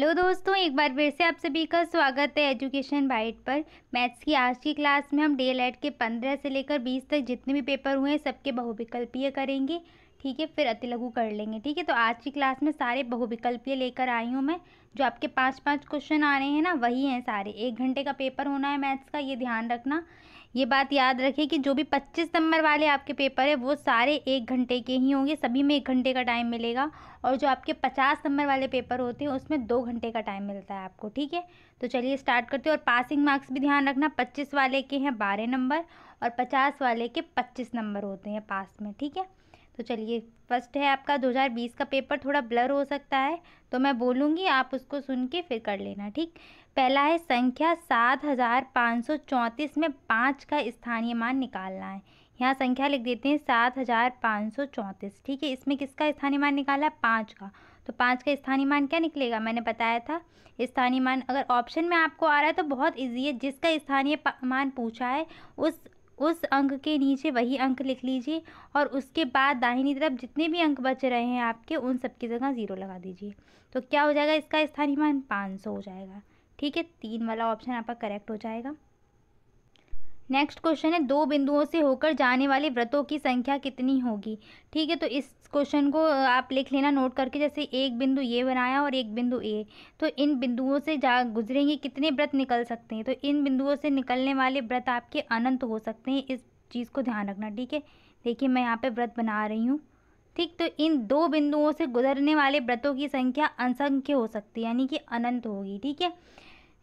Hello दोस्तों एक बार फिर से आप सभी का स्वागत है एजुकेशन बाइट पर मैथ्स की आज की क्लास में हम डे लाइट के पंद्रह से लेकर बीस तक जितने भी पेपर हुए हैं सबके बहुविकल्पीय करेंगे ठीक है फिर अति लघु कर लेंगे ठीक है तो आज की क्लास में सारे बहुविकल्पीय लेकर आई हूँ मैं जो आपके पाँच पाँच क्वेश्चन आ रहे हैं ना वही हैं सारे एक घंटे का पेपर होना है मैथ्स का ये ध्यान रखना ये बात याद रखें कि जो भी पच्चीस नंबर वाले आपके पेपर है वो सारे एक घंटे के ही होंगे सभी में एक घंटे का टाइम मिलेगा और जो आपके पचास नंबर वाले पेपर होते हैं उसमें दो घंटे का टाइम मिलता है आपको ठीक है तो चलिए स्टार्ट करते हैं और पासिंग मार्क्स भी ध्यान रखना पच्चीस वाले के हैं बारह नंबर और पचास वाले के पच्चीस नंबर होते हैं पास में ठीक है तो चलिए फर्स्ट है आपका 2020 का पेपर थोड़ा ब्लर हो सकता है तो मैं बोलूँगी आप उसको सुन के फिर कर लेना ठीक पहला है संख्या सात हज़ार पाँच सौ चौंतीस में पाँच का स्थानीय मान निकालना है यहाँ संख्या लिख देते हैं सात हज़ार पाँच सौ चौंतीस ठीक है इसमें किसका स्थानीय मान निकाला है पाँच का तो पाँच का स्थानीय मान क्या निकलेगा मैंने बताया था स्थानीय मान अगर ऑप्शन में आपको आ रहा है तो बहुत ईजी है जिसका स्थानीय मान पूछा है उस उस अंक के नीचे वही अंक लिख लीजिए और उसके बाद दाहिनी तरफ जितने भी अंक बच रहे हैं आपके उन सब की जगह ज़ीरो लगा दीजिए तो क्या हो जाएगा इसका स्थानीय मान पाँच सौ हो जाएगा ठीक है तीन वाला ऑप्शन आपका करेक्ट हो जाएगा नेक्स्ट क्वेश्चन है दो बिंदुओं से होकर जाने वाले व्रतों की संख्या कितनी होगी ठीक है तो इस क्वेश्चन को आप लिख लेना नोट करके जैसे एक बिंदु ये बनाया और एक बिंदु ए तो इन बिंदुओं से जा गुजरेंगे कितने व्रत निकल सकते हैं तो इन बिंदुओं से निकलने वाले व्रत आपके अनंत हो सकते हैं इस चीज़ को ध्यान रखना ठीक है देखिए मैं यहाँ पर व्रत बना रही हूँ ठीक तो इन दो बिंदुओं से गुजरने वाले व्रतों की संख्या असंख्य हो सकती है यानी कि अनंत होगी ठीक है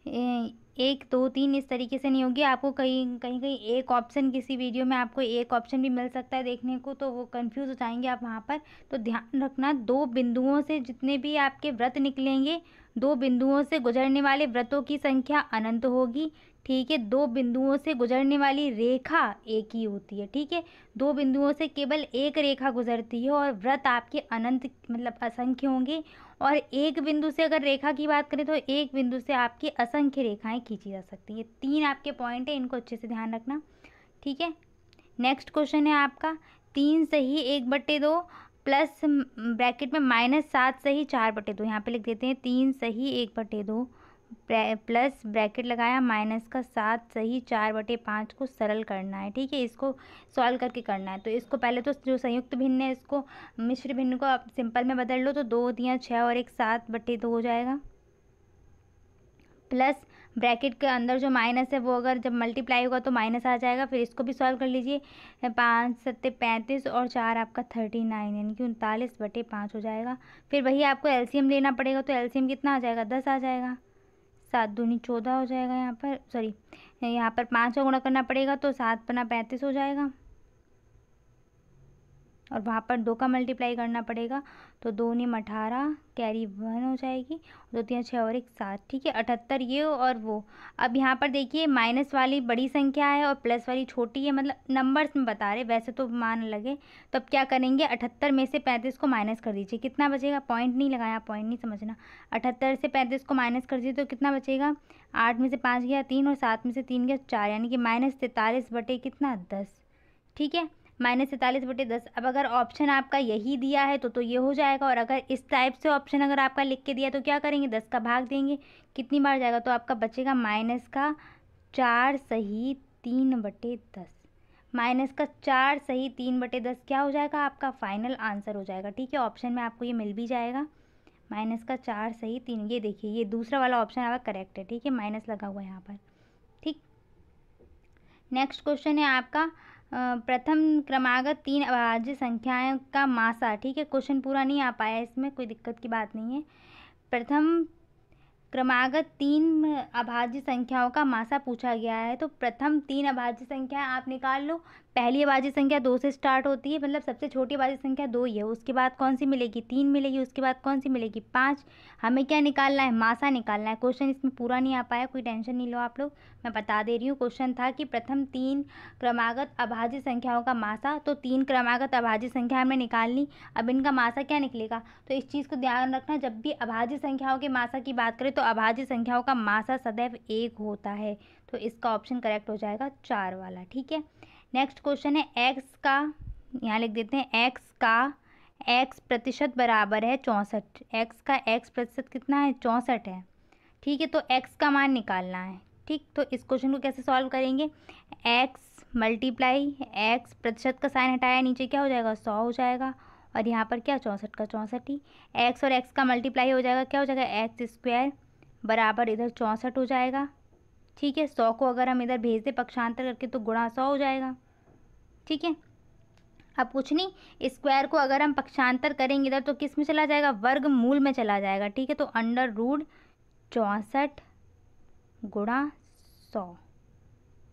एक दो तीन इस तरीके से नहीं होगी आपको कहीं कहीं कहीं एक ऑप्शन किसी वीडियो में आपको एक ऑप्शन भी मिल सकता है देखने को तो वो कंफ्यूज हो जाएंगे आप वहाँ पर तो ध्यान रखना दो बिंदुओं से जितने भी आपके व्रत निकलेंगे दो बिंदुओं से गुजरने वाले व्रतों की संख्या अनंत होगी ठीक है दो बिंदुओं से गुजरने वाली रेखा एक ही होती है ठीक है दो बिंदुओं से केवल एक रेखा गुजरती है और व्रत आपके अनंत मतलब असंख्य होंगे और एक बिंदु से अगर रेखा की बात करें तो एक बिंदु से आपकी असंख्य रेखाएं खींची जा सकती है तीन आपके पॉइंट हैं इनको अच्छे से ध्यान रखना ठीक है नेक्स्ट क्वेश्चन है आपका तीन से ही एक बट्टे दो प्लस ब्रैकेट में माइनस सात से ही चार बटे दो यहाँ पे लिख देते हैं तीन सही एक बटे दो प्लस ब्रैकेट लगाया माइनस का सात सही चार बटे पाँच को सरल करना है ठीक है इसको सॉल्व करके करना है तो इसको पहले तो जो संयुक्त भिन्न है इसको मिश्र भिन्न को आप सिंपल में बदल लो तो दो दिया छः और एक सात बटे दो हो जाएगा प्लस ब्रैकेट के अंदर जो माइनस है वो अगर जब मल्टीप्लाई होगा तो माइनस आ जाएगा फिर इसको भी सॉल्व कर लीजिए पाँच सत्ते पैंतीस और चार आपका थर्टी नाइन यानी कि उनतालीस बटे पाँच हो जाएगा फिर वही आपको एलसीएम लेना पड़ेगा तो एलसीएम कितना आ जाएगा दस आ जाएगा सात दूनी चौदह हो जाएगा यहाँ पर सॉरी यहाँ पर पाँच सौ गुणा करना पड़ेगा तो सात पना पैंतीस हो जाएगा और वहाँ पर दो का मल्टीप्लाई करना पड़ेगा तो दो नीम अठारह कैरी वन हो जाएगी दो तीन छः और एक सात ठीक है अठहत्तर ये और वो अब यहाँ पर देखिए माइनस वाली बड़ी संख्या है और प्लस वाली छोटी है मतलब नंबर्स में बता रहे वैसे तो मान लगे तो अब क्या करेंगे अठहत्तर में से पैंतीस को माइनस कर दीजिए कितना बचेगा पॉइंट नहीं लगाया पॉइंट नहीं समझना अठहत्तर से पैंतीस को माइनस कर दीजिए तो कितना बचेगा आठ में से पाँच गया तीन और सात में से तीन गया चार यानी कि माइनस तैंतालीस बटे कितना दस ठीक है माइनस सैंतालीस बटे दस अब अगर ऑप्शन आपका यही दिया है तो तो ये हो जाएगा और अगर इस टाइप से ऑप्शन अगर आपका लिख के दिया तो क्या करेंगे दस का भाग देंगे कितनी बार जाएगा तो आपका बचेगा माइनस का चार सही तीन बटे दस माइनस का चार सही तीन बटे दस क्या हो जाएगा आपका फाइनल आंसर हो जाएगा ठीक है ऑप्शन में आपको ये मिल भी जाएगा माइनस का चार सही तीन ये देखिए ये दूसरा वाला ऑप्शन आपका करेक्ट है ठीक है माइनस लगा हुआ है यहाँ पर ठीक नेक्स्ट क्वेश्चन है आपका प्रथम क्रमागत तीन अभाज्य संख्याएं का मासा ठीक है क्वेश्चन पूरा नहीं आ पाया इसमें कोई दिक्कत की बात नहीं है प्रथम क्रमागत तीन अभाज्य संख्याओं का मासा पूछा गया है तो प्रथम तीन अभाज्य संख्या आप निकाल लो पहली आबाजी संख्या दो से स्टार्ट होती है मतलब सबसे छोटी आबाजी संख्या दो ही है उसके बाद कौन सी मिलेगी तीन मिलेगी उसके बाद कौन सी मिलेगी पाँच हमें क्या निकालना है मासा निकालना है क्वेश्चन इसमें पूरा नहीं आ पाया कोई टेंशन नहीं लो आप लोग मैं बता दे रही हूँ क्वेश्चन था कि प्रथम तीन क्रमागत अभाज्य संख्याओं का मासा तो तीन क्रमागत अभाज्य संख्या हमें निकालनी अब इनका मासा क्या निकलेगा तो इस चीज़ को ध्यान रखना जब भी अभाज्य संख्याओं के मासा की बात करें तो अभाज्य संख्याओं का मासा सदैव एक होता है तो इसका ऑप्शन करेक्ट हो जाएगा चार वाला ठीक है नेक्स्ट क्वेश्चन है एक्स का यहाँ लिख देते हैं एक्स का एक्स प्रतिशत बराबर है चौंसठ एक्स का एक्स प्रतिशत कितना है चौंसठ है ठीक है तो एक्स का मान निकालना है ठीक तो इस क्वेश्चन को कैसे सॉल्व करेंगे एक्स मल्टीप्लाई एक्स प्रतिशत का साइन हटाया नीचे क्या हो जाएगा सौ हो जाएगा और यहाँ पर क्या चौंसठ का चौंसठ ही एक्स और एक्स का मल्टीप्लाई हो जाएगा क्या हो जाएगा एक्स स्क्वायर बराबर इधर चौंसठ हो जाएगा ठीक है सौ को अगर हम इधर भेज दें पक्षांतर करके तो गुणा सौ हो जाएगा ठीक है अब कुछ नहीं स्क्वायर को अगर हम पक्षांतर करेंगे इधर तो किस में चला जाएगा वर्ग मूल में चला जाएगा ठीक है तो अंडर रूड चौंसठ गुणा सौ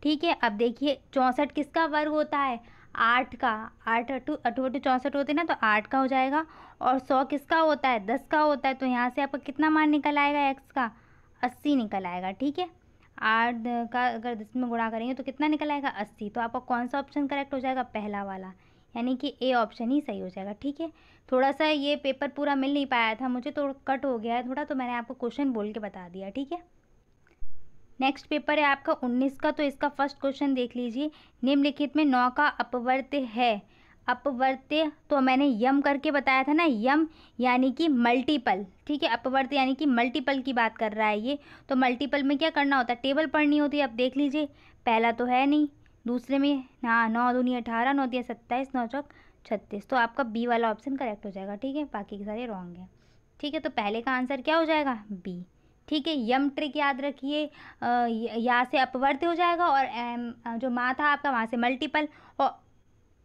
ठीक है अब देखिए चौंसठ किसका वर्ग होता है आठ का आठ अठू अठू अठू चौंसठ होते हैं ना तो आठ का हो जाएगा और सौ किसका होता है दस का होता है तो यहाँ से आपका कितना मान निकल आएगा एक्स का अस्सी निकल आएगा ठीक है आठ का अगर दस में गुणा करेंगे तो कितना निकल आएगा अस्सी तो आपका कौन सा ऑप्शन करेक्ट हो जाएगा पहला वाला यानी कि ए ऑप्शन ही सही हो जाएगा ठीक है थोड़ा सा ये पेपर पूरा मिल नहीं पाया था मुझे तो कट हो गया है थोड़ा तो मैंने आपको क्वेश्चन बोल के बता दिया ठीक है नेक्स्ट पेपर है आपका 19 का तो इसका फर्स्ट क्वेश्चन देख लीजिए निम्नलिखित में नौ का अपवर्त है अपवर्त्य तो मैंने यम करके बताया था ना यम यानी कि मल्टीपल ठीक है अपवर्त्य यानी कि मल्टीपल की बात कर रहा है ये तो मल्टीपल में क्या करना होता है टेबल पढ़नी होती है अब देख लीजिए पहला तो है नहीं दूसरे में हाँ नौ दूनी अठारह नौ दिया सत्ताईस नौ चौक छत्तीस तो आपका बी वाला ऑप्शन करेक्ट हो जाएगा ठीक है बाकी के सारे रॉन्ग हैं ठीक है तो पहले का आंसर क्या हो जाएगा बी ठीक है यम ट्रिक याद रखिए यहाँ से अपवर्त हो जाएगा और जो माँ था आपका वहाँ से मल्टीपल और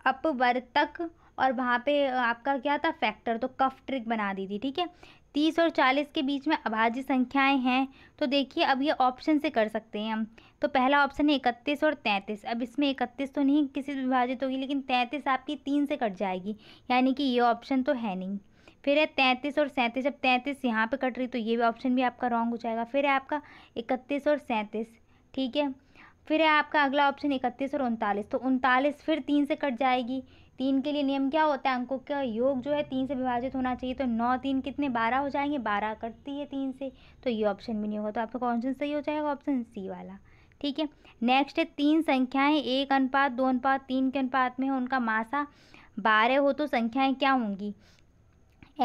अपवर्तक और वहाँ पे आपका क्या था फैक्टर तो कफ ट्रिक बना दी थी ठीक है तीस और चालीस के बीच में अभाज्य संख्याएं हैं तो देखिए अब ये ऑप्शन से कर सकते हैं हम तो पहला ऑप्शन है इकतीस और तैंतीस अब इसमें इकतीस तो नहीं किसी से विभाजित होगी लेकिन तैंतीस आपकी तीन से कट जाएगी यानी कि ये ऑप्शन तो है नहीं फिर है तैंतीस और सैंतीस अब तैंतीस यहाँ पर कट रही तो ये भी ऑप्शन भी आपका रॉन्ग हो जाएगा फिर है आपका इकतीस और सैंतीस ठीक है फिर है आपका अगला ऑप्शन इकतीस और उनतालीस तो उनतालीस फिर तीन से कट जाएगी तीन के लिए नियम क्या होता है अंकों का योग जो है तीन से विभाजित होना चाहिए तो नौ तीन कितने बारह हो जाएंगे बारह कटती है तीन से तो ये ऑप्शन भी नहीं होगा तो आपका कौन सही हो जाएगा ऑप्शन सी वाला ठीक है नेक्स्ट है तीन संख्याएं एक अनुपात दो अनुपात तीन के अनुपात में हो उनका मासा बारह हो तो संख्याएं क्या होंगी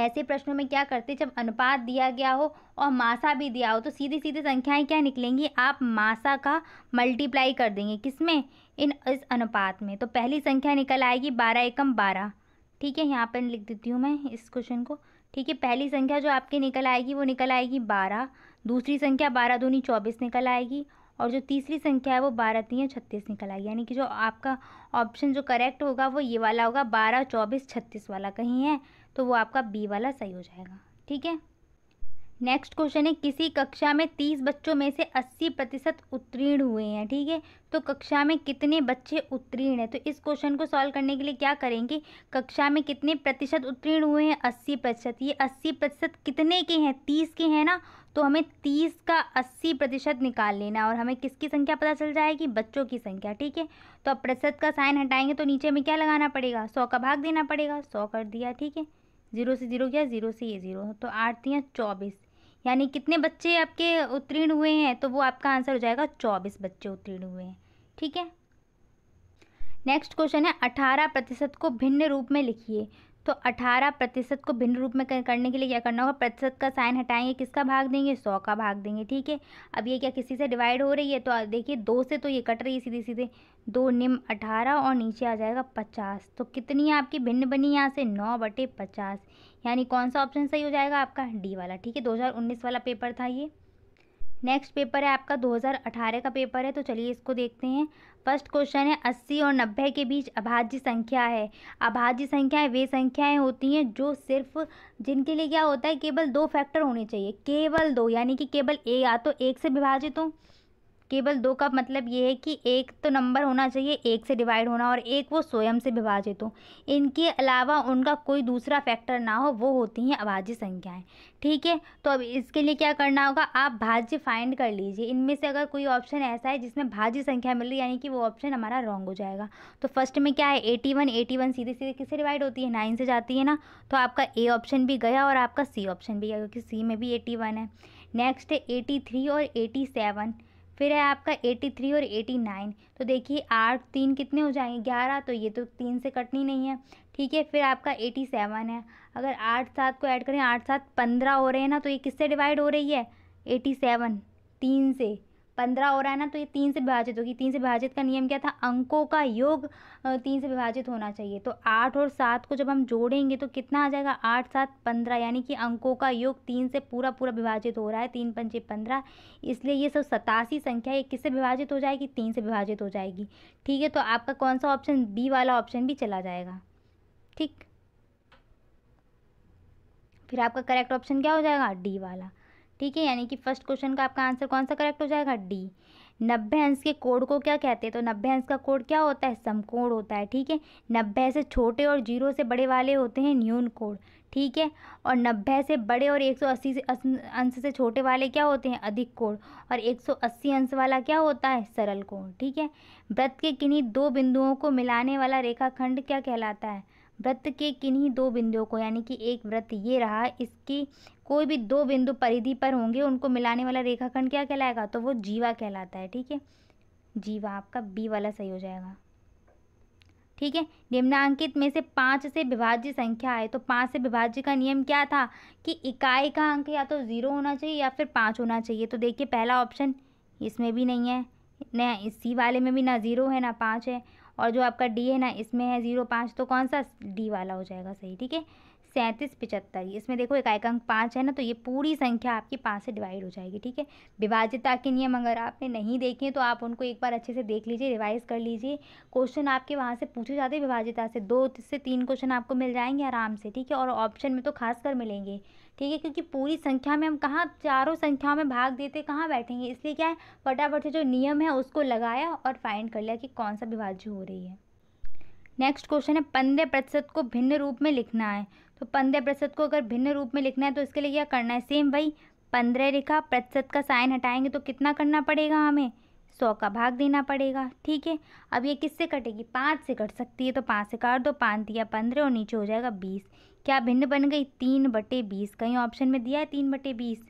ऐसे प्रश्नों में क्या करते जब अनुपात दिया गया हो और मासा भी दिया हो तो सीधी सीधी संख्याएं क्या निकलेंगी आप मासा का मल्टीप्लाई कर देंगे किसमें इन इस अनुपात में तो पहली संख्या निकल आएगी बारह एकम बारह ठीक है यहाँ पर लिख देती हूँ मैं इस क्वेश्चन को ठीक है पहली संख्या जो आपकी निकल आएगी वो निकल आएगी बारह दूसरी संख्या बारह दूनी चौबीस निकल आएगी और जो तीसरी संख्या है वो बारह तीन छत्तीस निकल आएगी यानी कि जो आपका ऑप्शन जो करेक्ट होगा वो ये वाला होगा बारह चौबीस छत्तीस वाला कहीं है तो वो आपका बी वाला सही हो जाएगा ठीक है नेक्स्ट क्वेश्चन है किसी कक्षा में तीस बच्चों में से अस्सी प्रतिशत उत्तीर्ण हुए हैं ठीक है तो कक्षा में कितने बच्चे उत्तीर्ण हैं तो इस क्वेश्चन को सॉल्व करने के लिए क्या करेंगे कक्षा में कितने प्रतिशत उत्तीर्ण हुए हैं अस्सी प्रतिशत ये अस्सी प्रतिशत कितने के हैं तीस के हैं ना तो हमें तीस का अस्सी प्रतिशत निकाल लेना और हमें किसकी संख्या पता चल जाएगी बच्चों की संख्या ठीक है तो अब प्रतिशत का साइन हटाएंगे तो नीचे में क्या लगाना पड़ेगा सौ का भाग देना पड़ेगा सौ कर दिया ठीक है ज़ीरो से ज़ीरो गया ज़ीरो से ये ज़ीरो तो आठतियाँ चौबीस यानी कितने बच्चे आपके उत्तीर्ण हुए हैं तो वो आपका आंसर हो जाएगा चौबीस बच्चे उत्तीर्ण हुए हैं ठीक है नेक्स्ट क्वेश्चन है अठारह प्रतिशत को भिन्न रूप में लिखिए तो 18 प्रतिशत को भिन्न रूप में करने के लिए क्या करना होगा प्रतिशत का साइन हटाएंगे किसका भाग देंगे सौ का भाग देंगे ठीक है अब ये क्या किसी से डिवाइड हो रही है तो देखिए दो से तो ये कट रही है सीधे सीधे दो निम अठारह और नीचे आ जाएगा पचास तो कितनी आपकी भिन्न बनी यहाँ से नौ बटे पचास यानी कौन सा ऑप्शन सही हो जाएगा आपका डी वाला ठीक है दो वाला पेपर था ये नेक्स्ट पेपर है आपका 2018 का पेपर है तो चलिए इसको देखते हैं फर्स्ट क्वेश्चन है अस्सी और नब्बे के बीच अभाज्य संख्या है अभाज्य संख्याएं वे संख्याएं होती हैं जो सिर्फ जिनके लिए क्या होता है केवल दो फैक्टर होने चाहिए केवल दो यानी कि केवल ए या तो एक से विभाजित हो केवल दो का मतलब ये है कि एक तो नंबर होना चाहिए एक से डिवाइड होना और एक वो स्वयं से विभाजित हो इनके अलावा उनका कोई दूसरा फैक्टर ना हो वो होती हैं अभाज्य संख्याएं ठीक है तो अब इसके लिए क्या करना होगा आप भाज्य फाइंड कर लीजिए इनमें से अगर कोई ऑप्शन ऐसा है जिसमें भाज्य संख्या मिल रही यानी कि वो ऑप्शन हमारा रॉन्ग हो जाएगा तो फर्स्ट में क्या है एटी वन एटी वन सीधे सीधे किससे डिवाइड होती है नाइन से जाती है ना तो आपका ए ऑप्शन भी गया और आपका सी ऑप्शन भी गया क्योंकि सी में भी एटी वन है नेक्स्ट है एटी थ्री और एटी सेवन फिर है आपका एटी थ्री और एटी नाइन तो देखिए आठ तीन कितने हो जाएंगे ग्यारह तो ये तो तीन से कटनी नहीं है ठीक है फिर आपका एटी सेवन है अगर आठ सात को ऐड करें आठ सात पंद्रह हो रहे हैं ना तो ये किससे डिवाइड हो रही है एटी सेवन तीन से पंद्रह हो रहा है ना तो ये तीन से विभाजित होगी तीन से विभाजित का नियम क्या था अंकों का योग तीन से विभाजित होना चाहिए तो आठ और सात को जब हम जोड़ेंगे तो कितना आ जाएगा आठ सात पंद्रह यानी कि अंकों का योग तीन से पूरा पूरा विभाजित हो रहा है तीन पंचे पंद्रह इसलिए ये सब सतासी संख्या ये किससे विभाजित हो जाएगी तीन से विभाजित हो जाएगी ठीक है तो आपका कौन सा ऑप्शन बी वाला ऑप्शन भी चला जाएगा ठीक फिर आपका करेक्ट ऑप्शन क्या हो जाएगा डी वाला ठीक है यानी कि फर्स्ट क्वेश्चन का आपका आंसर कौन सा करेक्ट हो जाएगा डी नब्बे अंश के कोड को क्या कहते हैं तो नब्बे अंश का कोड क्या होता है समकोण होता है ठीक है नब्बे से छोटे और जीरो से बड़े वाले होते हैं न्यून कोड ठीक है और नब्बे से बड़े और एक सौ अस्सी से अंश से छोटे वाले क्या होते हैं अधिक कोण और एक सौ अस्सी अंश वाला क्या होता है सरल कोण ठीक है व्रत के किन्हीं दो बिंदुओं को मिलाने वाला रेखाखंड क्या कहलाता है वृत्त के किन्हीं दो बिंदुओं को यानी कि एक वृत्त ये रहा इसकी कोई भी दो बिंदु परिधि पर होंगे उनको मिलाने वाला रेखाखंड क्या कहलाएगा तो वो जीवा कहलाता है ठीक है जीवा आपका बी वाला सही हो जाएगा ठीक है निम्नांकित में से पाँच से विभाज्य संख्या आए तो पाँच से विभाज्य का नियम क्या था कि इकाई का अंक या तो ज़ीरो होना चाहिए या फिर पाँच होना चाहिए तो देखिए पहला ऑप्शन इसमें भी नहीं है न इसी वाले में भी ना ज़ीरो है ना पाँच है और जो आपका डी है ना इसमें है ज़ीरो पाँच तो कौन सा डी वाला हो जाएगा सही ठीक है सैंतीस पिचहत्तर इसमें देखो एक एकांक पाँच है ना तो ये पूरी संख्या आपकी पाँच से डिवाइड हो जाएगी ठीक है विभाज्यता के नियम अगर आपने नहीं देखे तो आप उनको एक बार अच्छे से देख लीजिए रिवाइज कर लीजिए क्वेश्चन आपके वहाँ से पूछे जाते हैं विभाज्यता से दो से तीन क्वेश्चन आपको मिल जाएंगे आराम से ठीक है और ऑप्शन में तो खास कर मिलेंगे ठीक है क्योंकि पूरी संख्या में हम कहाँ चारों संख्याओं में भाग देते कहाँ बैठेंगे इसलिए क्या है फटाफट से जो नियम है उसको लगाया और फाइंड कर लिया कि कौन सा विभाज्य हो रही है नेक्स्ट क्वेश्चन है पंद्रह प्रतिशत को भिन्न रूप में लिखना है तो पंद्रह प्रतिशत को अगर भिन्न रूप में लिखना है तो इसके लिए क्या करना है सेम भाई पंद्रह लिखा प्रतिशत का साइन हटाएंगे तो कितना करना पड़ेगा हमें सौ का भाग देना पड़ेगा ठीक है अब ये किससे कटेगी पाँच से कट सकती है तो पाँच से काट दो पाँच दिया पंद्रह और नीचे हो जाएगा बीस क्या भिन्न बन गई तीन बटे बीस कहीं ऑप्शन में दिया है तीन बटे बीस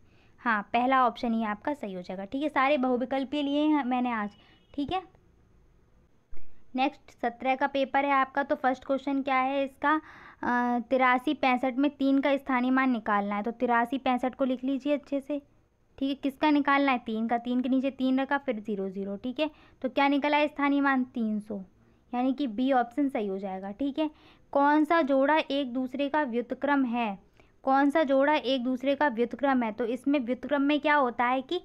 हाँ पहला ऑप्शन ही आपका सही हो जाएगा ठीक है सारे बहुविकल्पीय लिए हैं मैंने आज ठीक है नेक्स्ट सत्रह का पेपर है आपका तो फर्स्ट क्वेश्चन क्या है इसका तिरासी पैंसठ में तीन का स्थानीय मान निकालना है तो तिरासी पैंसठ को लिख लीजिए अच्छे से ठीक है किसका निकालना है तीन का तीन के नीचे तीन रखा फिर ज़ीरो ज़ीरो ठीक है तो क्या निकला है स्थानीय मान तीन सौ यानी कि बी ऑप्शन सही हो जाएगा ठीक है कौन सा जोड़ा एक दूसरे का व्युतक्रम है कौन सा जोड़ा एक दूसरे का व्युतक्रम है तो इसमें व्युतक्रम में क्या होता है कि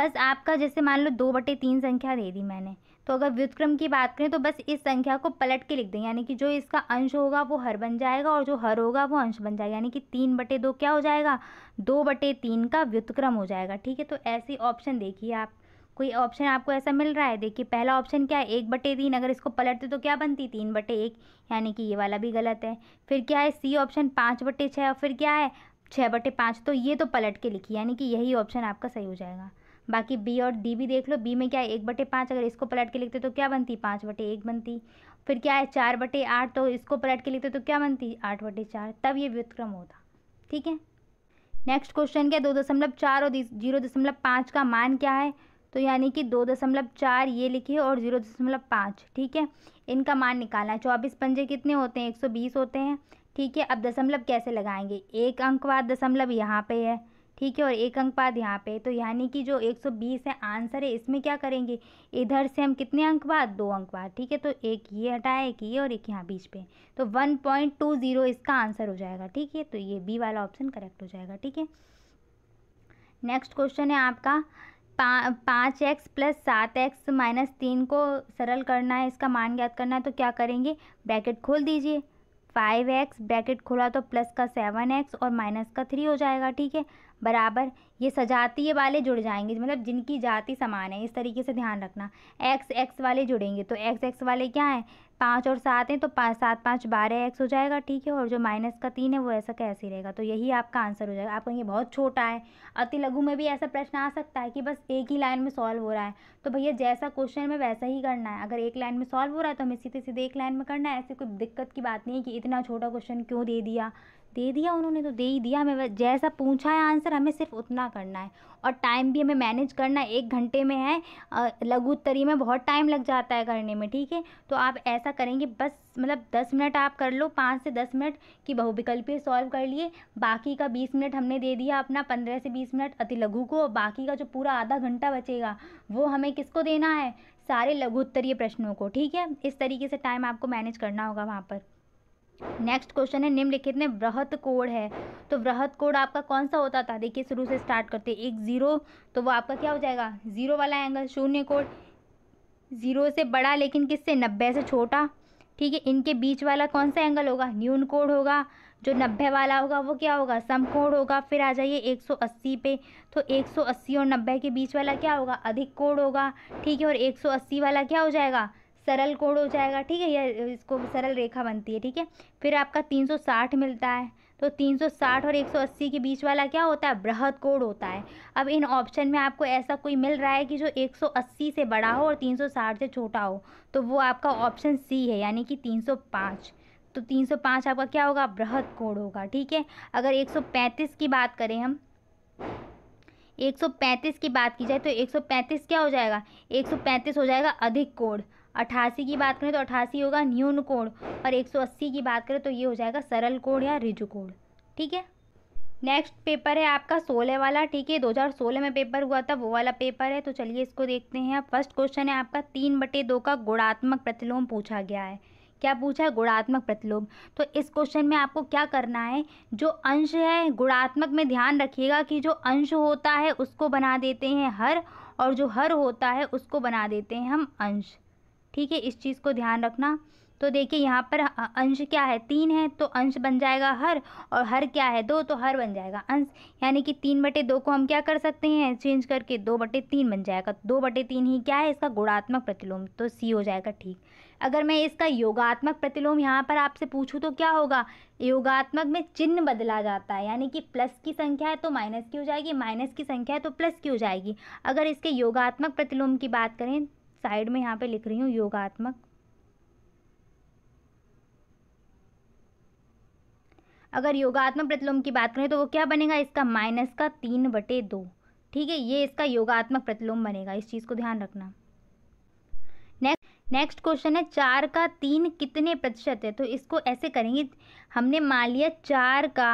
बस आपका जैसे मान लो दो बटे तीन संख्या दे दी मैंने तो अगर व्युतक्रम की बात करें तो बस इस संख्या को पलट के लिख दें यानी कि जो इसका अंश होगा वो हर बन जाएगा और जो हर होगा वो अंश बन जाएगा यानी कि तीन बटे दो क्या हो जाएगा दो बटे तीन का व्युतक्रम हो जाएगा ठीक है तो ऐसी ऑप्शन देखिए आप कोई ऑप्शन आपको ऐसा मिल रहा है देखिए पहला ऑप्शन क्या है एक बटे तीन अगर इसको पलटते तो क्या बनती तीन बटे एक यानी कि ये वाला भी गलत है फिर क्या है सी ऑप्शन पाँच बटे छः और फिर क्या है छः बटे पाँच तो ये तो पलट के लिखिए यानी कि यही ऑप्शन आपका सही हो जाएगा बाकी बी और डी भी देख लो बी में क्या है एक बटे पाँच अगर इसको पलट के लिखते तो क्या बनती पाँच बटे एक बनती फिर क्या है चार बटे आठ तो इसको पलट के लिखते तो क्या बनती आठ बटे चार तब ये व्युतक्रम होता ठीक है नेक्स्ट क्वेश्चन क्या दो दशमलव चार और जीरो दशमलव पाँच का मान क्या है तो यानी कि दो दशमलव चार ये लिखिए और जीरो दशमलव पाँच ठीक है इनका मान निकालना है चौबीस पंजे कितने होते हैं एक सौ बीस होते हैं ठीक है अब दशमलव कैसे लगाएंगे एक अंक बाद दशमलव यहाँ पे है ठीक है और एक अंक बाद यहाँ पे तो यानी कि जो 120 है आंसर है इसमें क्या करेंगे इधर से हम कितने अंक बाद दो अंक बाद ठीक है तो एक ये हटाए एक ये और एक यहाँ बीच पे तो 1.20 इसका आंसर हो जाएगा ठीक है तो ये बी वाला ऑप्शन करेक्ट हो जाएगा ठीक है नेक्स्ट क्वेश्चन है आपका पा, पाँच एक्स प्लस सात एक्स माइनस तीन को सरल करना है इसका मान ज्ञात करना है तो क्या करेंगे ब्रैकेट खोल दीजिए फाइव एक्स ब्रैकेट खोला तो प्लस का सेवन एक्स और माइनस का थ्री हो जाएगा ठीक है बराबर ये सजातीय वाले जुड़ जाएंगे मतलब जिनकी जाति समान है इस तरीके से ध्यान रखना एक्स एक्स वाले जुड़ेंगे तो एक्स एक्स वाले क्या हैं पाँच और सात हैं तो पाँच सात पाँच बारह एक्स हो जाएगा ठीक है और जो माइनस का तीन है वो ऐसा कैसे रहेगा तो यही आपका आंसर हो जाएगा आप कहेंगे बहुत छोटा है अति लघु में भी ऐसा प्रश्न आ सकता है कि बस एक ही लाइन में सॉल्व हो रहा है तो भैया जैसा क्वेश्चन में वैसा ही करना है अगर एक लाइन में सॉल्व हो रहा है तो हमें सीधे सीधे एक लाइन में करना है ऐसी कोई दिक्कत की बात नहीं है कि इतना छोटा क्वेश्चन क्यों दे दिया दे दिया उन्होंने तो दे ही दिया हमें जैसा पूछा है आंसर हमें सिर्फ उतना करना है और टाइम भी हमें मैनेज करना है एक घंटे में है लघु उत्तरी में बहुत टाइम लग जाता है करने में ठीक है तो आप ऐसा करेंगे बस मतलब दस मिनट आप कर लो पाँच से दस मिनट की बहुविकल्पीय सॉल्व कर लिए बाकी का बीस मिनट हमने दे दिया अपना पंद्रह से बीस मिनट अति लघु को बाकी का जो पूरा आधा घंटा बचेगा वो हमें किसको देना है सारे लघु उत्तरीय प्रश्नों को ठीक है इस तरीके से टाइम आपको मैनेज करना होगा वहाँ पर नेक्स्ट क्वेश्चन है निम्नलिखित में वृहत कोड है तो वृहत कोड आपका कौन सा होता था देखिए शुरू से स्टार्ट करते एक ज़ीरो तो वो आपका क्या हो जाएगा ज़ीरो वाला एंगल शून्य कोड ज़ीरो से बड़ा लेकिन किससे नब्बे से छोटा ठीक है इनके बीच वाला कौन सा एंगल होगा न्यून कोड होगा जो नब्बे वाला होगा वो क्या होगा सम कोड होगा फिर आ जाइए एक सौ अस्सी पे तो एक सौ अस्सी और नब्बे के बीच वाला क्या होगा अधिक कोड होगा ठीक है और एक सौ अस्सी वाला क्या हो जाएगा सरल कोण हो जाएगा ठीक है यह इसको सरल रेखा बनती है ठीक है फिर आपका 360 मिलता है तो 360 और 180 के बीच वाला क्या होता है बृहद कोण होता है अब इन ऑप्शन में आपको ऐसा कोई मिल रहा है कि जो 180 से बड़ा हो और 360 से छोटा हो तो वो आपका ऑप्शन सी है यानी कि 305 तो 305 आपका क्या होगा बृहद कोण होगा ठीक है अगर पैंतीस की बात करें हम 135 की बात की जाए तो 135 क्या हो जाएगा 135 हो जाएगा अधिक कोण अट्ठासी की बात करें तो अठासी होगा न्यून कोण और 180 की बात करें तो ये हो जाएगा सरल कोण या रिजु कोण ठीक है नेक्स्ट पेपर है आपका सोलह वाला ठीक है 2016 में पेपर हुआ था वो वाला पेपर है तो चलिए इसको देखते हैं फर्स्ट क्वेश्चन है आपका तीन बटे दो का गुणात्मक प्रतिलोम पूछा गया है क्या पूछा है गुणात्मक प्रतिलोम तो इस क्वेश्चन में आपको क्या करना है जो अंश है गुणात्मक में ध्यान रखिएगा कि जो अंश होता है उसको बना देते हैं हर और जो हर होता है उसको बना देते हैं हम अंश ठीक है इस चीज़ को ध्यान रखना तो देखिए यहाँ पर अंश क्या है तीन है तो अंश बन जाएगा हर और हर क्या है दो तो हर बन जाएगा अंश यानी कि तीन बटे दो को हम क्या कर सकते हैं चेंज करके दो बटे तीन बन जाएगा तो दो बटे तीन ही क्या है इसका गुणात्मक प्रतिलोम तो सी हो जाएगा ठीक अगर मैं इसका योगात्मक प्रतिलोम यहाँ पर आपसे पूछूँ तो क्या होगा योगात्मक में चिन्ह बदला जाता है यानी कि प्लस की संख्या है तो माइनस की हो जाएगी माइनस की संख्या है तो प्लस की हो जाएगी अगर इसके योगात्मक प्रतिलोम की बात करें साइड में यहाँ पे लिख रही हूँ योगात्मक अगर योगात्मक प्रतिलोम की बात करें तो वो क्या बनेगा इसका माइनस का तीन बटे दो ठीक है ये इसका योगात्मक प्रतिलोम बनेगा इस चीज़ को ध्यान रखना नेक्स्ट नेक्स्ट क्वेश्चन है चार का तीन कितने प्रतिशत है तो इसको ऐसे करेंगे हमने मान लिया चार का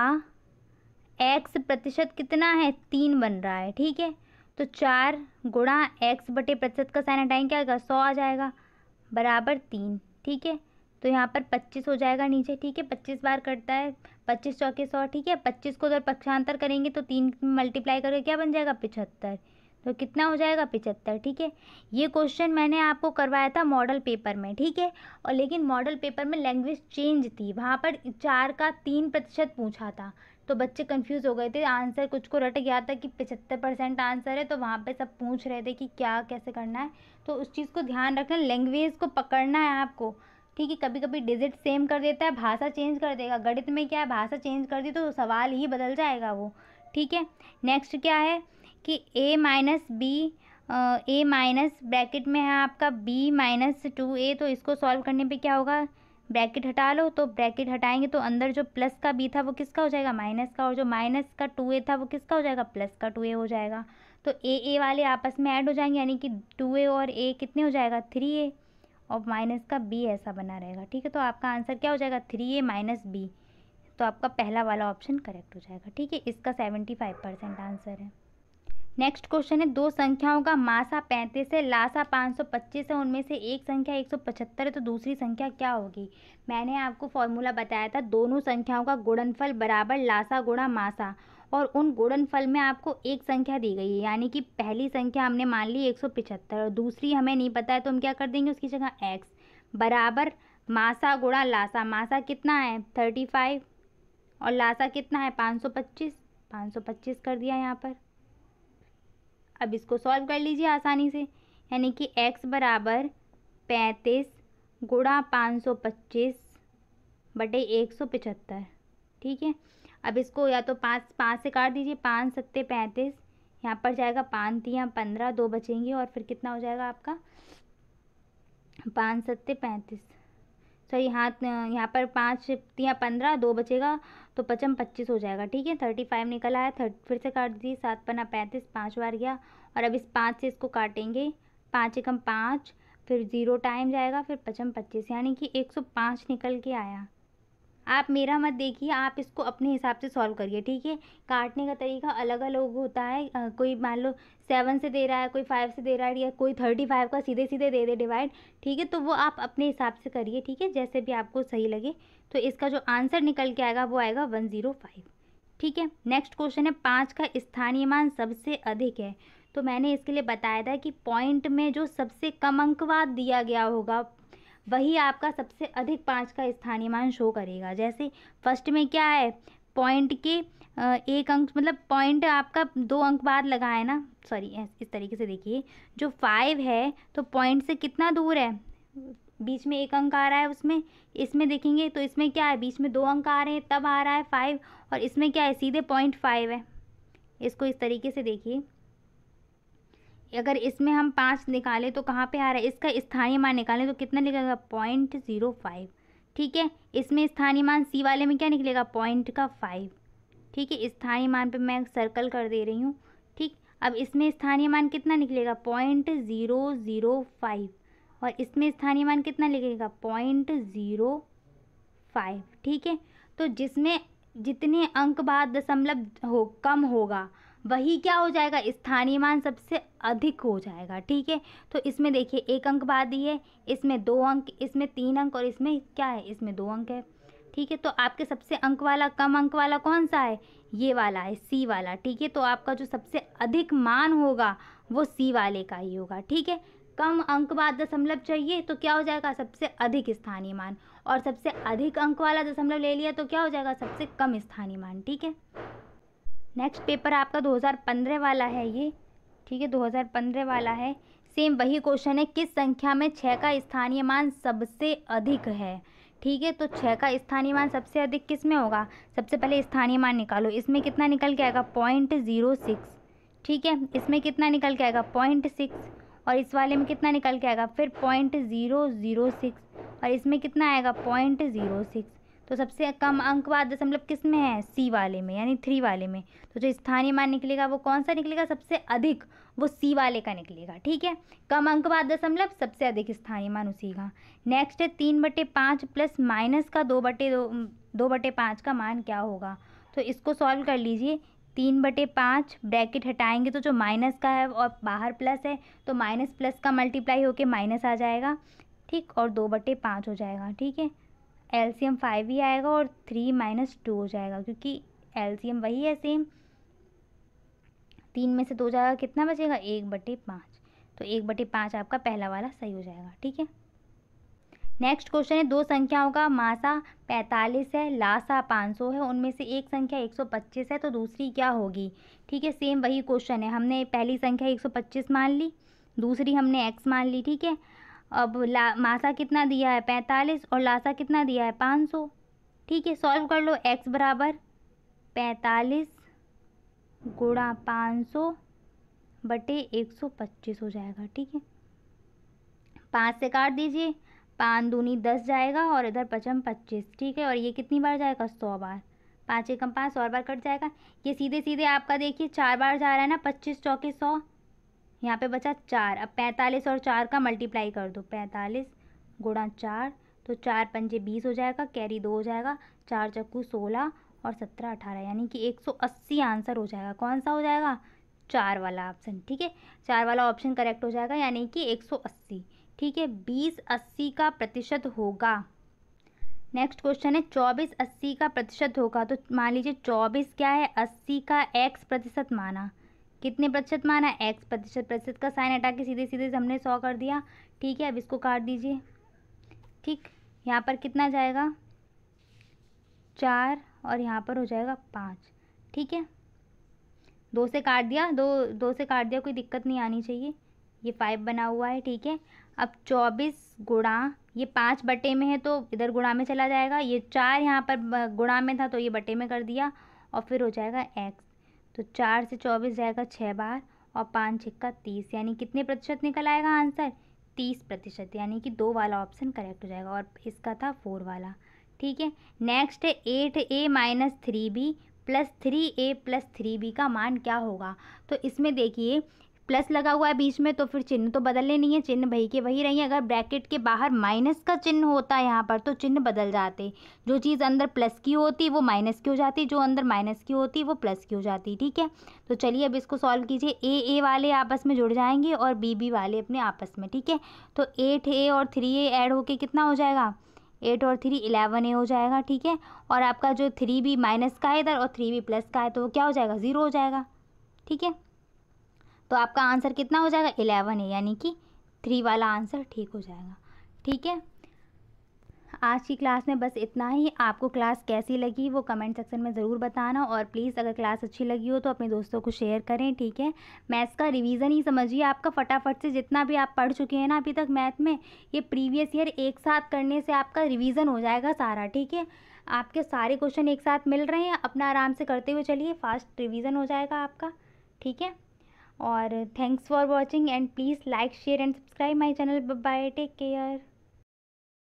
एक्स प्रतिशत कितना है तीन बन रहा है ठीक है तो चार गुणा एक्स बटे प्रतिशत का साइन हटाएंगे क्या आएगा सौ आ जाएगा बराबर तीन ठीक है तो यहाँ पर पच्चीस हो जाएगा नीचे ठीक है पच्चीस बार कटता है पच्चीस चौके सौ ठीक है पच्चीस को अगर पक्षांतर करेंगे तो तीन मल्टीप्लाई करके क्या बन जाएगा पिछहत्तर तो कितना हो जाएगा पिचहत्तर ठीक है ये क्वेश्चन मैंने आपको करवाया था मॉडल पेपर में ठीक है और लेकिन मॉडल पेपर में लैंग्वेज चेंज थी वहाँ पर चार का तीन प्रतिशत पूछा था तो बच्चे कंफ्यूज हो गए थे आंसर कुछ को रट गया था कि पचहत्तर परसेंट आंसर है तो वहाँ पे सब पूछ रहे थे कि क्या कैसे करना है तो उस चीज़ को ध्यान रखना लैंग्वेज को पकड़ना है आपको ठीक है कभी कभी डिजिट सेम कर देता है भाषा चेंज कर देगा गणित में क्या है भाषा चेंज कर दी तो सवाल ही बदल जाएगा वो ठीक है नेक्स्ट क्या है कि A minus B A minus bracket में है आपका बी माइनस टू ए तो इसको सॉल्व करने पे क्या होगा ब्रैकेट हटा लो तो ब्रैकेट हटाएंगे तो अंदर जो प्लस का बी था वो किसका हो जाएगा माइनस का और जो माइनस का टू ए था वो किसका हो जाएगा प्लस का टू ए हो जाएगा तो ए ए वाले आपस में ऐड हो जाएंगे यानी कि टू ए और ए कितने हो जाएगा थ्री ए और माइनस का बी ऐसा बना रहेगा ठीक है तो आपका आंसर क्या हो जाएगा थ्री ए माइनस बी तो आपका पहला वाला ऑप्शन करेक्ट हो जाएगा ठीक है इसका सेवेंटी फाइव परसेंट आंसर है नेक्स्ट क्वेश्चन है दो संख्याओं का मासा पैंतीस है लासा पाँच सौ पच्चीस है उनमें से एक संख्या एक सौ पचहत्तर है तो दूसरी संख्या क्या होगी मैंने आपको फॉर्मूला बताया था दोनों संख्याओं का गुणनफल बराबर लासा गुणा मासा और उन गुणनफल में आपको एक संख्या दी गई है यानी कि पहली संख्या हमने मान ली एक सौ पिचहत्तर और दूसरी हमें नहीं पता है तो हम क्या कर देंगे उसकी जगह एक्स बराबर मासा गुणा लासा मासा कितना है थर्टी फाइव और लासा कितना है पाँच सौ पच्चीस पाँच सौ पच्चीस कर दिया यहाँ पर अब इसको सॉल्व कर लीजिए आसानी से यानी कि x बराबर पैंतीस गुणा पाँच सौ पच्चीस बटे एक सौ पचहत्तर ठीक है अब इसको या तो पाँच पाँच से काट दीजिए पाँच सत्ते पैंतीस यहाँ पर जाएगा पाँच तियाँ पंद्रह दो बचेंगे और फिर कितना हो जाएगा आपका पाँच सत्ते पैंतीस सॉरी यहाँ यहाँ पर पाँच तियाँ पंद्रह दो बचेगा तो पचम पच्चीस हो जाएगा ठीक है थर्टी फाइव निकल आया थर्ट फिर से काट दीजिए सात पन्ना पैंतीस पाँच बार गया और अब इस पाँच से इसको काटेंगे पाँच एकम पाँच फिर ज़ीरो टाइम जाएगा फिर पचम पच्चीस यानी कि एक सौ पाँच निकल के आया आप मेरा मत देखिए आप इसको अपने हिसाब से सॉल्व करिए ठीक है काटने का तरीका अलग अलग होता है आ, कोई मान लो सेवन से दे रहा है कोई फाइव से दे रहा है या कोई थर्टी फाइव का सीधे सीधे दे दे डिवाइड ठीक है तो वो आप अपने हिसाब से करिए ठीक है जैसे भी आपको सही लगे तो इसका जो आंसर निकल के आएगा वो आएगा वन ज़ीरो फाइव ठीक है नेक्स्ट क्वेश्चन है पाँच का स्थानीय मान सबसे अधिक है तो मैंने इसके लिए बताया था कि पॉइंट में जो सबसे कम अंकवाद दिया गया होगा वही आपका सबसे अधिक पाँच का स्थानीय मान शो करेगा जैसे फर्स्ट में क्या है पॉइंट के एक अंक मतलब पॉइंट आपका दो अंक बाद लगा है ना सॉरी इस तरीके से देखिए जो फाइव है तो पॉइंट से कितना दूर है बीच में एक अंक आ रहा है उसमें इसमें देखेंगे तो इसमें क्या है बीच में दो अंक आ रहे हैं तब आ रहा है फाइव और इसमें क्या है सीधे पॉइंट फाइव है इसको इस तरीके से देखिए अगर इसमें हम पाँच निकालें तो कहाँ पे आ रहा है इसका स्थानीय मान निकालें तो कितना निकलेगा पॉइंट ज़ीरो फाइव ठीक है इसमें स्थानीय मान सी वाले में क्या निकलेगा पॉइंट का फाइव ठीक है स्थानीय मान पे मैं सर्कल कर दे रही हूँ ठीक अब इसमें स्थानीय मान कितना निकलेगा पॉइंट ज़ीरो ज़ीरो फाइव और इसमें स्थानीय मान कितना निकलेगा पॉइंट ज़ीरो फाइव ठीक है तो जिसमें जितने अंक बाद दशमलव हो कम होगा वही क्या हो जाएगा स्थानीय मान सबसे अधिक हो जाएगा ठीक है तो इसमें देखिए एक अंक बाद ही है इसमें दो अंक इसमें तीन अंक और इसमें क्या है इसमें दो अंक है ठीक है तो आपके सबसे अंक वाला कम अंक वाला कौन सा है ये वाला है सी वाला ठीक है तो आपका जो सबसे अधिक मान होगा वो सी वाले का ही होगा ठीक है कम अंक बाद दशमलव चाहिए तो क्या हो जाएगा सबसे अधिक स्थानीय मान और सबसे अधिक अंक वाला दशमलव ले लिया तो क्या हो जाएगा सबसे कम स्थानीय मान ठीक है नेक्स्ट पेपर आपका 2015 वाला है ये ठीक है 2015 वाला है सेम वही क्वेश्चन है किस संख्या में छः का स्थानीय मान सबसे अधिक है ठीक है तो छः का स्थानीय मान सबसे अधिक किस में होगा सबसे पहले स्थानीय मान निकालो इसमें कितना निकल के आएगा पॉइंट ज़ीरो सिक्स ठीक है इसमें कितना निकल के आएगा पॉइंट सिक्स और इस वाले में कितना निकल के आएगा फिर पॉइंट ज़ीरो ज़ीरो सिक्स और इसमें कितना आएगा पॉइंट ज़ीरो सिक्स तो सबसे कम हाँ। अंकवाद दशमलव किस में है सी वाले में यानी थ्री वाले में तो जो स्थानीय मान निकलेगा वो कौन सा निकलेगा सबसे अधिक वो सी वाले का निकलेगा ठीक है कम अंकवाद दशमलव सबसे अधिक स्थानीय मान उसी का नेक्स्ट है तीन बटे पाँच प्लस माइनस का दो बटे दो दो बटे पाँच का मान क्या होगा तो इसको सॉल्व कर लीजिए तीन बटे पाँच ब्रैकेट हटाएंगे तो जो माइनस का है और बाहर प्लस है तो माइनस प्लस का मल्टीप्लाई होके माइनस आ जाएगा ठीक और दो बटे पाँच हो जाएगा ठीक है एलसीएम फाइव ही आएगा और थ्री माइनस टू हो जाएगा क्योंकि एलसीएम वही है सेम तीन में से दो जाएगा कितना बचेगा एक बटे पाँच तो एक बटे पाँच आपका पहला वाला सही हो जाएगा ठीक है नेक्स्ट क्वेश्चन है दो संख्याओं का मासा पैंतालीस है लासा पाँच सौ है उनमें से एक संख्या एक सौ पच्चीस है तो दूसरी क्या होगी ठीक है सेम वही क्वेश्चन है हमने पहली संख्या एक सौ पच्चीस मान ली दूसरी हमने एक्स मान ली ठीक है अब ला मासा कितना दिया है पैंतालीस और लासा कितना दिया है पाँच सौ ठीक है सॉल्व कर लो एक्स बराबर पैंतालीस गुणा पाँच सौ बटे एक सौ पच्चीस हो जाएगा ठीक है पाँच से काट दीजिए पाँच दूनी दस जाएगा और इधर पचम पच्चीस ठीक है और ये कितनी बार जाएगा सौ बार पाँच एकम पाँच सौ बार कट जाएगा ये सीधे सीधे आपका देखिए चार बार जा रहा है ना पच्चीस चौके सौ यहाँ पे बचा चार अब पैंतालीस और चार का मल्टीप्लाई कर दो पैंतालीस गुणा चार तो चार पंजे बीस हो जाएगा कैरी दो हो जाएगा चार चक्कू सोलह और सत्रह अठारह यानी कि एक सौ अस्सी आंसर हो जाएगा कौन सा हो जाएगा चार वाला ऑप्शन ठीक है चार वाला ऑप्शन करेक्ट हो जाएगा यानी कि एक सौ अस्सी ठीक है बीस अस्सी का प्रतिशत होगा नेक्स्ट क्वेश्चन है चौबीस अस्सी का प्रतिशत होगा तो मान लीजिए चौबीस क्या है अस्सी का एक्स प्रतिशत माना कितने प्रतिशत माना एक्स प्रतिशत प्रतिशत का साइन हटा के सीधे सीधे हमने सौ कर दिया ठीक है अब इसको काट दीजिए ठीक यहाँ पर कितना जाएगा चार और यहाँ पर हो जाएगा पाँच ठीक है दो से काट दिया दो दो से काट दिया कोई दिक्कत नहीं आनी चाहिए ये फाइव बना हुआ है ठीक है अब चौबीस गुणा ये पाँच बटे में है तो इधर गुणा में चला जाएगा ये चार यहाँ पर गुणा में था तो ये बटे में कर दिया और फिर हो जाएगा एक्स तो चार से चौबीस जाएगा छः बार और पाँच छक्का तीस यानी कितने प्रतिशत निकल आएगा आंसर तीस प्रतिशत यानी कि दो वाला ऑप्शन करेक्ट हो जाएगा और इसका था फोर वाला ठीक है नेक्स्ट है eight A minus three B plus three A plus three B का मान क्या होगा तो इसमें देखिए प्लस लगा हुआ है बीच में तो फिर चिन्ह तो बदलने नहीं है चिन्ह वही के वही रहेंगे अगर ब्रैकेट के बाहर माइनस का चिन्ह होता है यहाँ पर तो चिन्ह बदल जाते जो चीज़ अंदर प्लस की होती वो माइनस की हो जाती जो अंदर माइनस की होती वो प्लस की हो जाती ठीक है तो चलिए अब इसको सॉल्व कीजिए ए ए वाले आपस में जुड़ जाएंगे और बी बी वाले अपने आपस में ठीक है तो एट ए और थ्री ए ऐड होके कितना हो जाएगा एट और थ्री इलेवन ए हो जाएगा ठीक है और आपका जो थ्री बी माइनस का है इधर और थ्री बी प्लस का है तो वो क्या हो जाएगा ज़ीरो हो जाएगा ठीक है तो आपका आंसर कितना हो जाएगा इलेवन है यानी कि थ्री वाला आंसर ठीक हो जाएगा ठीक है आज की क्लास में बस इतना ही आपको क्लास कैसी लगी वो कमेंट सेक्शन में ज़रूर बताना और प्लीज़ अगर क्लास अच्छी लगी हो तो अपने दोस्तों को शेयर करें ठीक है मैथ्स का रिवीजन ही समझिए आपका फटाफट से जितना भी आप पढ़ चुके हैं ना अभी तक मैथ में ये प्रीवियस ईयर एक साथ करने से आपका रिवीजन हो जाएगा सारा ठीक है आपके सारे क्वेश्चन एक साथ मिल रहे हैं अपना आराम से करते हुए चलिए फास्ट रिविज़न हो जाएगा आपका ठीक है और thanks for watching and please like share and subscribe my channel bye take care